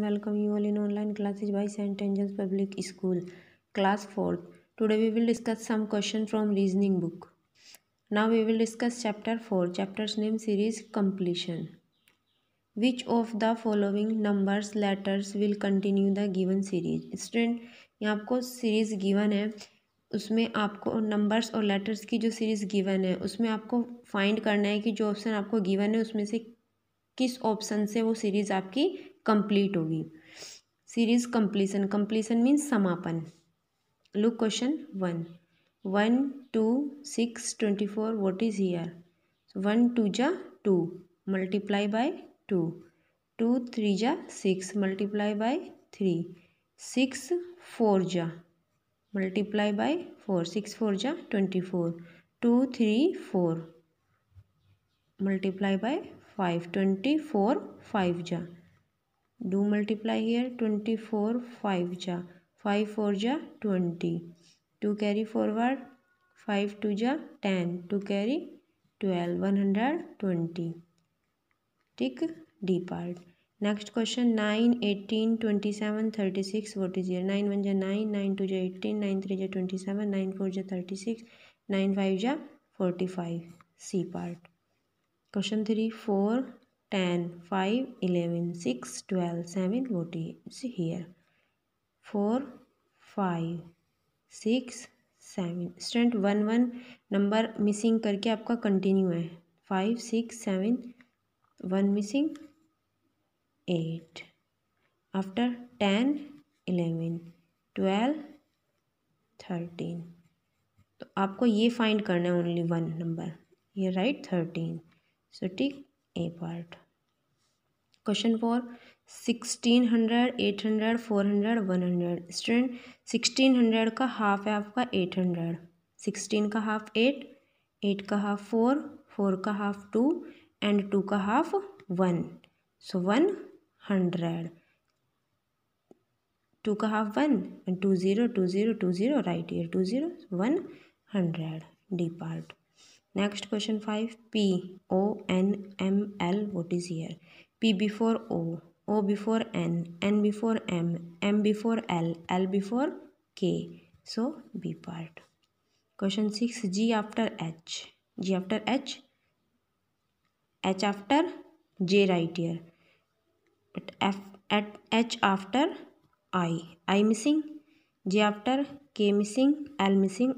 welcome you all in online classes by St. Angel's Public School class 4 today we will discuss some question from reasoning book now we will discuss chapter 4 chapter's name series completion which of the following numbers letters will continue the given series student यहाँ आपको series given है उसमें आपको numbers और letters की जो series given है उसमें आपको फाइंड करना है कि जो ऑप्शन आपको गिवन है उसमें से किस ऑप्शन से वो सीरीज़ आपकी कंप्लीट होगी सीरीज कंप्लीसन कंप्लीसन मीन्स समापन look question one one two six twenty four what is here one two जा two multiply by two two three जा six multiply by three six four जा multiply by four six four जा twenty four two three four multiply by five twenty four five जा do multiply here twenty four five जा five four जा twenty two carry forward five to जा ten two carry twelve one hundred twenty tick D part next question nine eighteen twenty seven thirty six what is here nine one जा nine nine two जो eighteen nine three जो twenty seven nine four जो thirty six nine five जा forty five C part question three four ten five eleven six twelve seven what see here four five six seven student one one number missing करके आपका continue है five six seven one missing eight after ten eleven twelve thirteen तो आपको ये find करना है only one number ये right thirteen so tick A part question four sixteen hundred eight hundred four hundred one hundred student sixteen hundred का half है आपका eight hundred sixteen का हाफ एट एट का हाफ फोर फोर का half two and two का half one so one hundred to का half one and two zero two zero two zero right here two zero one hundred D part next question five P O N M L what is here P before O, O before N, N before M, M before L, L before K. So B part. Question 6 G after H. G after H. H after J right here. But F at H after I. I missing. J after K missing. L missing.